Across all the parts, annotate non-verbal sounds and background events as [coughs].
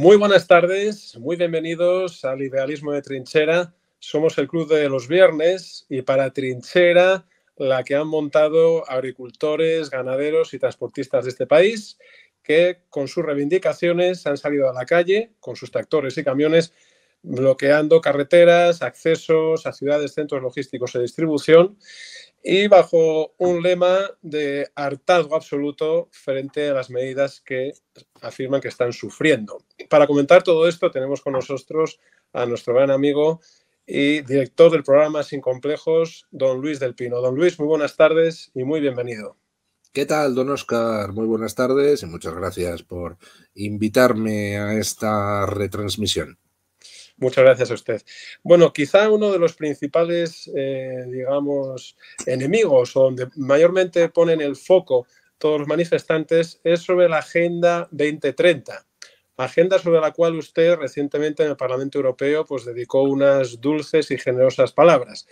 Muy buenas tardes, muy bienvenidos al Idealismo de Trinchera. Somos el Club de los Viernes y para Trinchera la que han montado agricultores, ganaderos y transportistas de este país que con sus reivindicaciones han salido a la calle con sus tractores y camiones bloqueando carreteras, accesos a ciudades, centros logísticos de distribución y bajo un lema de hartazgo absoluto frente a las medidas que afirman que están sufriendo. Para comentar todo esto tenemos con nosotros a nuestro gran amigo y director del programa Sin Complejos, don Luis del Pino. Don Luis, muy buenas tardes y muy bienvenido. ¿Qué tal, don Oscar? Muy buenas tardes y muchas gracias por invitarme a esta retransmisión. Muchas gracias a usted. Bueno, quizá uno de los principales, eh, digamos, enemigos o donde mayormente ponen el foco todos los manifestantes es sobre la Agenda 2030. Agenda sobre la cual usted recientemente en el Parlamento Europeo pues, dedicó unas dulces y generosas palabras.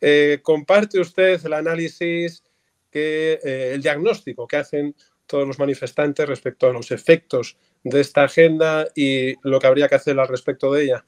Eh, ¿Comparte usted el análisis, que, eh, el diagnóstico que hacen todos los manifestantes respecto a los efectos de esta agenda y lo que habría que hacer al respecto de ella?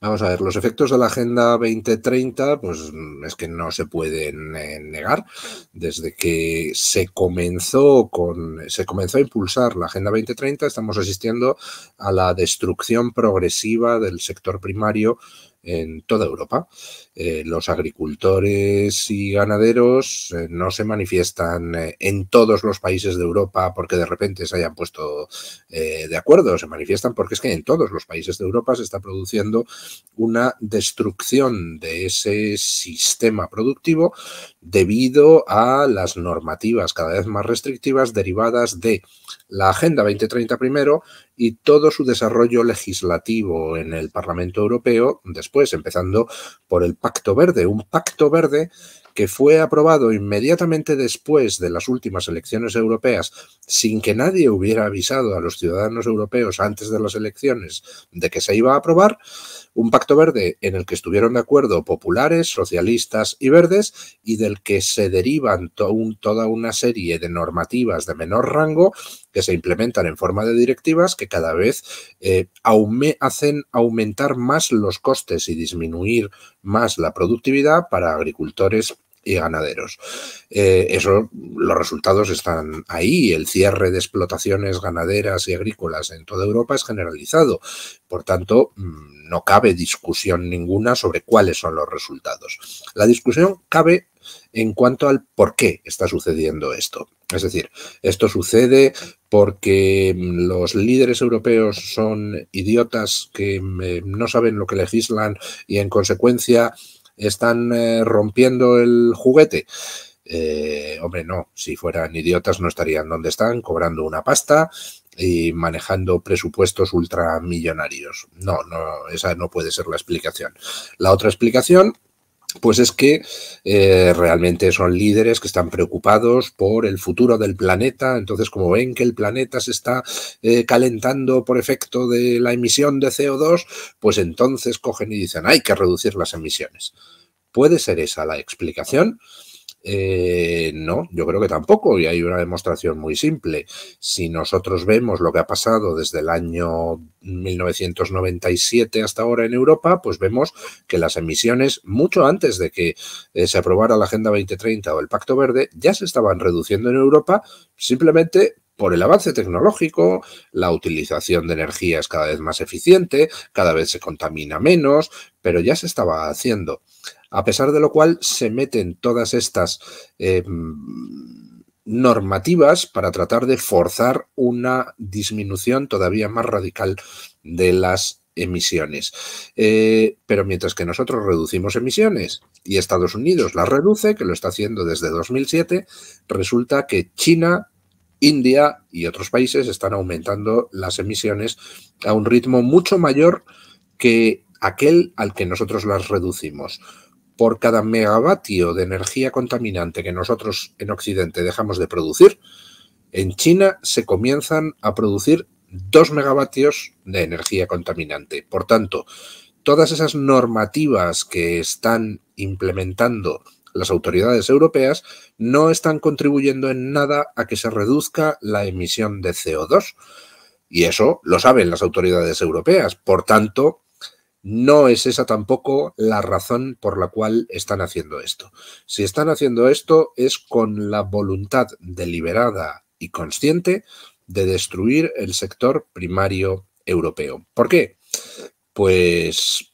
Vamos a ver, los efectos de la Agenda 2030, pues es que no se pueden eh, negar. Desde que se comenzó, con, se comenzó a impulsar la Agenda 2030, estamos asistiendo a la destrucción progresiva del sector primario en toda Europa. Eh, los agricultores y ganaderos eh, no se manifiestan eh, en todos los países de Europa porque de repente se hayan puesto de acuerdo, se manifiestan porque es que en todos los países de Europa se está produciendo una destrucción de ese sistema productivo debido a las normativas cada vez más restrictivas derivadas de la Agenda 2030 primero y todo su desarrollo legislativo en el Parlamento Europeo después después, empezando por el Pacto Verde, un pacto verde que fue aprobado inmediatamente después de las últimas elecciones europeas, sin que nadie hubiera avisado a los ciudadanos europeos antes de las elecciones de que se iba a aprobar, un pacto verde en el que estuvieron de acuerdo populares, socialistas y verdes, y del que se derivan toda una serie de normativas de menor rango que se implementan en forma de directivas que cada vez eh, hacen aumentar más los costes y disminuir más la productividad para agricultores y ganaderos. Eh, los resultados están ahí. El cierre de explotaciones ganaderas y agrícolas en toda Europa es generalizado. Por tanto, mm, no cabe discusión ninguna sobre cuáles son los resultados. La discusión cabe en cuanto al por qué está sucediendo esto. Es decir, esto sucede porque mm, los líderes europeos son idiotas que mm, eh, no saben lo que legislan y en consecuencia están eh, rompiendo el juguete. Eh, hombre, no, si fueran idiotas no estarían donde están, cobrando una pasta y manejando presupuestos ultramillonarios. No, no, esa no puede ser la explicación. La otra explicación pues es que eh, realmente son líderes que están preocupados por el futuro del planeta, entonces como ven que el planeta se está eh, calentando por efecto de la emisión de CO2, pues entonces cogen y dicen hay que reducir las emisiones. ¿Puede ser esa la explicación? Eh, no, yo creo que tampoco, y hay una demostración muy simple. Si nosotros vemos lo que ha pasado desde el año 1997 hasta ahora en Europa, pues vemos que las emisiones, mucho antes de que eh, se aprobara la Agenda 2030 o el Pacto Verde, ya se estaban reduciendo en Europa simplemente por el avance tecnológico, la utilización de energía es cada vez más eficiente, cada vez se contamina menos, pero ya se estaba haciendo. A pesar de lo cual se meten todas estas eh, normativas para tratar de forzar una disminución todavía más radical de las emisiones. Eh, pero mientras que nosotros reducimos emisiones y Estados Unidos las reduce, que lo está haciendo desde 2007, resulta que China India y otros países están aumentando las emisiones a un ritmo mucho mayor que aquel al que nosotros las reducimos. Por cada megavatio de energía contaminante que nosotros en Occidente dejamos de producir, en China se comienzan a producir dos megavatios de energía contaminante. Por tanto, todas esas normativas que están implementando las autoridades europeas no están contribuyendo en nada a que se reduzca la emisión de CO2. Y eso lo saben las autoridades europeas. Por tanto, no es esa tampoco la razón por la cual están haciendo esto. Si están haciendo esto es con la voluntad deliberada y consciente de destruir el sector primario europeo. ¿Por qué? Pues,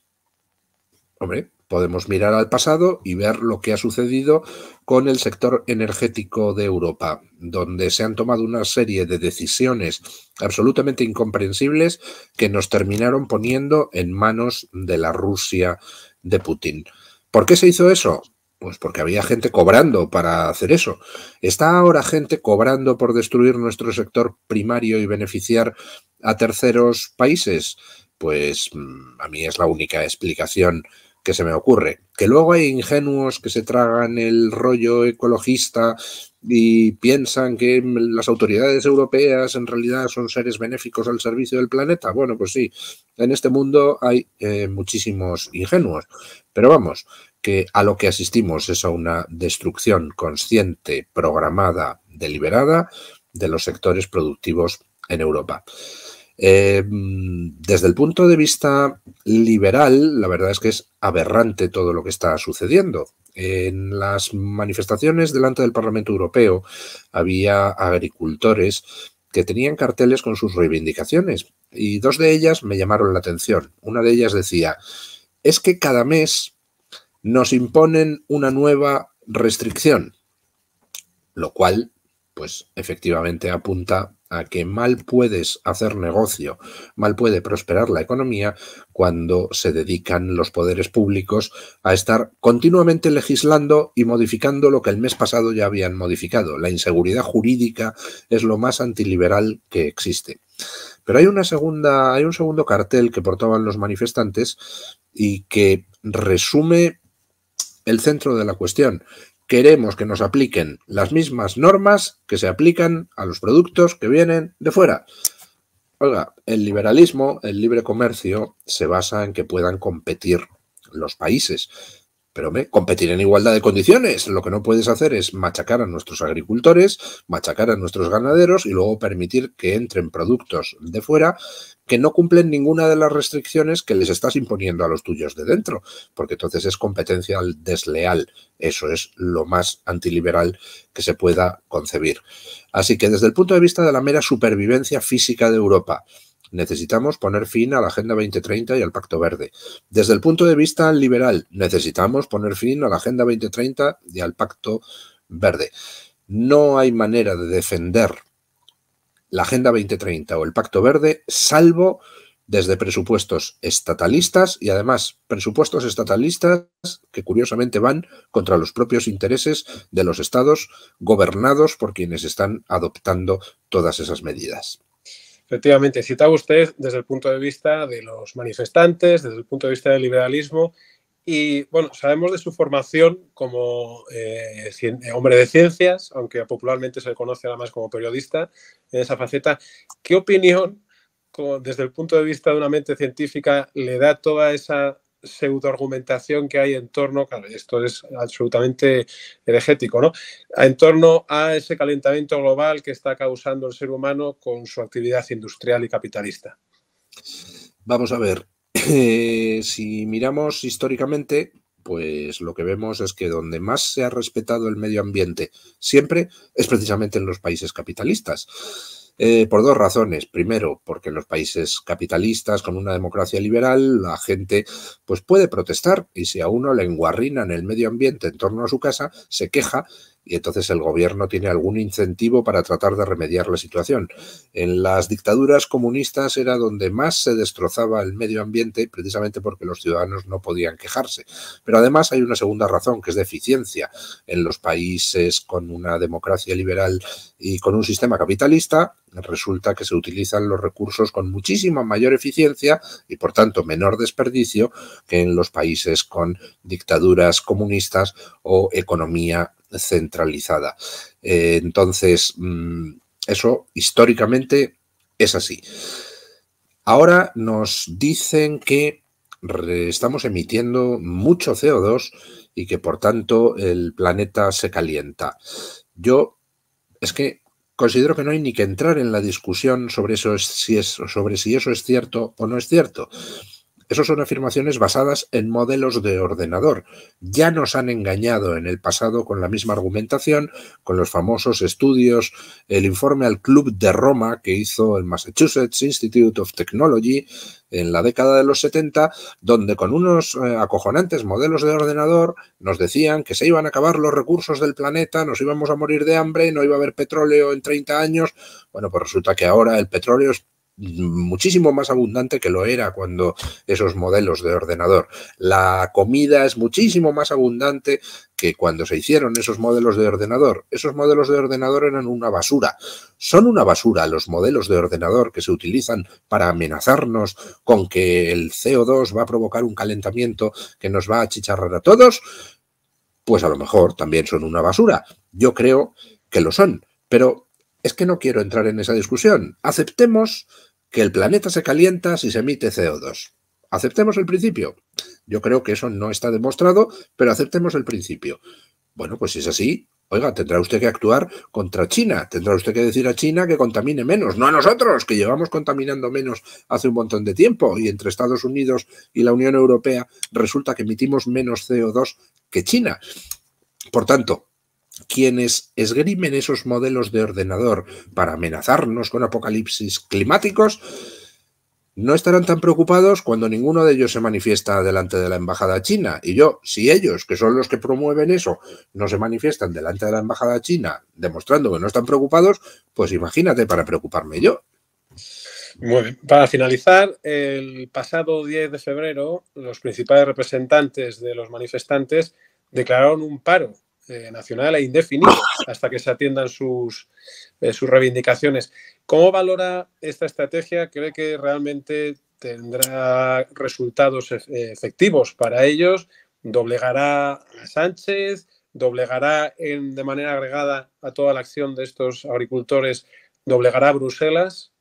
hombre, Podemos mirar al pasado y ver lo que ha sucedido con el sector energético de Europa, donde se han tomado una serie de decisiones absolutamente incomprensibles que nos terminaron poniendo en manos de la Rusia de Putin. ¿Por qué se hizo eso? Pues porque había gente cobrando para hacer eso. ¿Está ahora gente cobrando por destruir nuestro sector primario y beneficiar a terceros países? Pues mm, a mí es la única explicación que se me ocurre. Que luego hay ingenuos que se tragan el rollo ecologista y piensan que las autoridades europeas en realidad son seres benéficos al servicio del planeta. Bueno, pues sí, en este mundo hay eh, muchísimos ingenuos. Pero vamos, que a lo que asistimos es a una destrucción consciente, programada, deliberada de los sectores productivos en Europa. Eh, desde el punto de vista liberal, la verdad es que es aberrante todo lo que está sucediendo. En las manifestaciones delante del Parlamento Europeo había agricultores que tenían carteles con sus reivindicaciones y dos de ellas me llamaron la atención. Una de ellas decía, es que cada mes nos imponen una nueva restricción, lo cual pues efectivamente apunta que mal puedes hacer negocio, mal puede prosperar la economía cuando se dedican los poderes públicos a estar continuamente legislando y modificando lo que el mes pasado ya habían modificado. La inseguridad jurídica es lo más antiliberal que existe. Pero hay una segunda, hay un segundo cartel que portaban los manifestantes y que resume el centro de la cuestión, queremos que nos apliquen las mismas normas que se aplican a los productos que vienen de fuera. Oiga, el liberalismo, el libre comercio, se basa en que puedan competir los países. Pero competir en igualdad de condiciones. Lo que no puedes hacer es machacar a nuestros agricultores, machacar a nuestros ganaderos y luego permitir que entren productos de fuera que no cumplen ninguna de las restricciones que les estás imponiendo a los tuyos de dentro, porque entonces es competencia desleal. Eso es lo más antiliberal que se pueda concebir. Así que desde el punto de vista de la mera supervivencia física de Europa, necesitamos poner fin a la Agenda 2030 y al Pacto Verde. Desde el punto de vista liberal, necesitamos poner fin a la Agenda 2030 y al Pacto Verde. No hay manera de defender la Agenda 2030 o el Pacto Verde, salvo desde presupuestos estatalistas y además presupuestos estatalistas que curiosamente van contra los propios intereses de los estados gobernados por quienes están adoptando todas esas medidas. Efectivamente, citaba usted desde el punto de vista de los manifestantes, desde el punto de vista del liberalismo y bueno, sabemos de su formación como eh, eh, hombre de ciencias, aunque popularmente se le conoce nada más como periodista en esa faceta. ¿Qué opinión, como, desde el punto de vista de una mente científica, le da toda esa pseudoargumentación que hay en torno, claro, esto es absolutamente energético, ¿no? En torno a ese calentamiento global que está causando el ser humano con su actividad industrial y capitalista. Vamos a ver, eh, si miramos históricamente, pues lo que vemos es que donde más se ha respetado el medio ambiente siempre es precisamente en los países capitalistas. Eh, por dos razones. Primero, porque en los países capitalistas con una democracia liberal la gente pues puede protestar y si a uno le enguarrinan el medio ambiente en torno a su casa, se queja y entonces el gobierno tiene algún incentivo para tratar de remediar la situación. En las dictaduras comunistas era donde más se destrozaba el medio ambiente precisamente porque los ciudadanos no podían quejarse. Pero además hay una segunda razón que es de eficiencia. En los países con una democracia liberal y con un sistema capitalista resulta que se utilizan los recursos con muchísima mayor eficiencia y por tanto menor desperdicio que en los países con dictaduras comunistas o economía centralizada. Eh, entonces, mm, eso históricamente es así. Ahora nos dicen que estamos emitiendo mucho CO2 y que por tanto el planeta se calienta. Yo es que considero que no hay ni que entrar en la discusión sobre eso si es sobre si eso es cierto o no es cierto. Esas son afirmaciones basadas en modelos de ordenador. Ya nos han engañado en el pasado con la misma argumentación, con los famosos estudios, el informe al Club de Roma que hizo el Massachusetts Institute of Technology en la década de los 70, donde con unos eh, acojonantes modelos de ordenador nos decían que se iban a acabar los recursos del planeta, nos íbamos a morir de hambre, no iba a haber petróleo en 30 años. Bueno, pues resulta que ahora el petróleo es muchísimo más abundante que lo era cuando esos modelos de ordenador. La comida es muchísimo más abundante que cuando se hicieron esos modelos de ordenador. Esos modelos de ordenador eran una basura. Son una basura los modelos de ordenador que se utilizan para amenazarnos con que el CO2 va a provocar un calentamiento que nos va a achicharrar a todos. Pues a lo mejor también son una basura. Yo creo que lo son. Pero es que no quiero entrar en esa discusión. Aceptemos que el planeta se calienta si se emite CO2. Aceptemos el principio. Yo creo que eso no está demostrado, pero aceptemos el principio. Bueno, pues si es así, oiga, tendrá usted que actuar contra China, tendrá usted que decir a China que contamine menos, no a nosotros, que llevamos contaminando menos hace un montón de tiempo y entre Estados Unidos y la Unión Europea resulta que emitimos menos CO2 que China. Por tanto, quienes esgrimen esos modelos de ordenador para amenazarnos con apocalipsis climáticos, no estarán tan preocupados cuando ninguno de ellos se manifiesta delante de la embajada china. Y yo, si ellos, que son los que promueven eso, no se manifiestan delante de la embajada china, demostrando que no están preocupados, pues imagínate para preocuparme yo. Para finalizar, el pasado 10 de febrero, los principales representantes de los manifestantes declararon un paro eh, nacional e indefinido [coughs] hasta que se atiendan sus, eh, sus reivindicaciones. ¿Cómo valora esta estrategia? ¿Cree que realmente tendrá resultados eh, efectivos para ellos? ¿Doblegará a Sánchez? ¿Doblegará en, de manera agregada a toda la acción de estos agricultores? ¿Doblegará a Bruselas?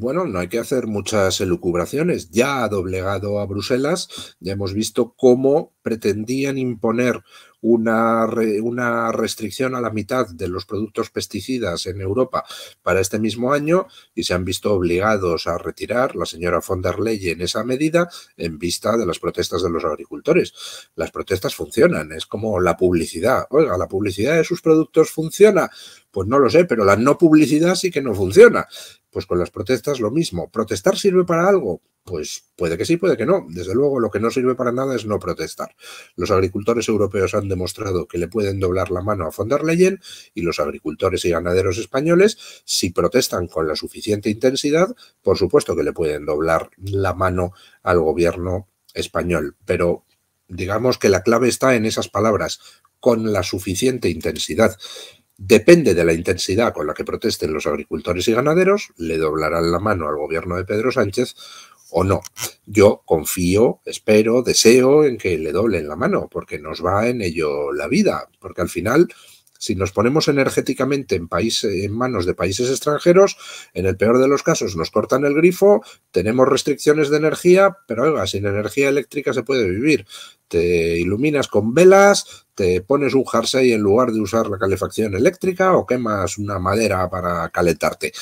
bueno, no hay que hacer muchas elucubraciones. Ya ha doblegado a Bruselas, ya hemos visto cómo pretendían imponer una, una restricción a la mitad de los productos pesticidas en Europa para este mismo año y se han visto obligados a retirar la señora von der Leyen esa medida en vista de las protestas de los agricultores. Las protestas funcionan, es como la publicidad. Oiga, la publicidad de sus productos funciona. Pues no lo sé, pero la no publicidad sí que no funciona. Pues con las protestas lo mismo. ¿Protestar sirve para algo? Pues puede que sí, puede que no. Desde luego, lo que no sirve para nada es no protestar. Los agricultores europeos han demostrado que le pueden doblar la mano a von der Leyen y los agricultores y ganaderos españoles, si protestan con la suficiente intensidad, por supuesto que le pueden doblar la mano al gobierno español. Pero digamos que la clave está en esas palabras, con la suficiente intensidad. Depende de la intensidad con la que protesten los agricultores y ganaderos, le doblarán la mano al gobierno de Pedro Sánchez o no. Yo confío, espero, deseo en que le doblen la mano, porque nos va en ello la vida, porque al final si nos ponemos energéticamente en, manos de países extranjeros, en el peor de los casos nos cortan el grifo, tenemos restricciones de energía, pero sin energía eléctrica se puede vivir. Te iluminas con velas, te pones un jersey en lugar de usar la calefacción eléctrica o quemas una madera para calentarte.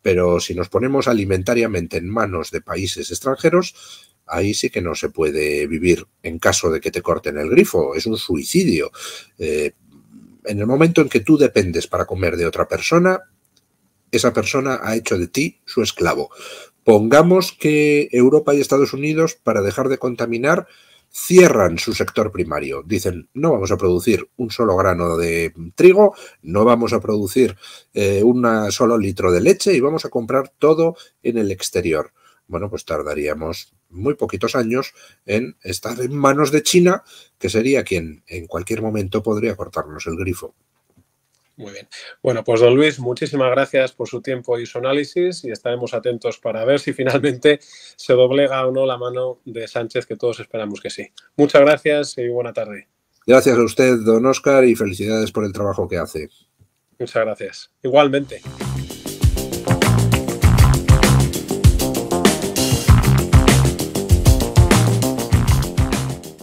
Pero si nos ponemos alimentariamente en manos de países extranjeros, ahí sí que no se puede vivir en caso de que te corten el grifo, es un suicidio. Eh, en el momento en que tú dependes para comer de otra persona, esa persona ha hecho de ti su esclavo. Pongamos que Europa y Estados Unidos, para dejar de contaminar, cierran su sector primario. Dicen, no vamos a producir un solo grano de trigo, no vamos a producir eh, un solo litro de leche y vamos a comprar todo en el exterior bueno, pues tardaríamos muy poquitos años en estar en manos de China, que sería quien en cualquier momento podría cortarnos el grifo. Muy bien. Bueno, pues don Luis, muchísimas gracias por su tiempo y su análisis y estaremos atentos para ver si finalmente se doblega o no la mano de Sánchez, que todos esperamos que sí. Muchas gracias y buena tarde. Gracias a usted, don Oscar, y felicidades por el trabajo que hace. Muchas gracias. Igualmente.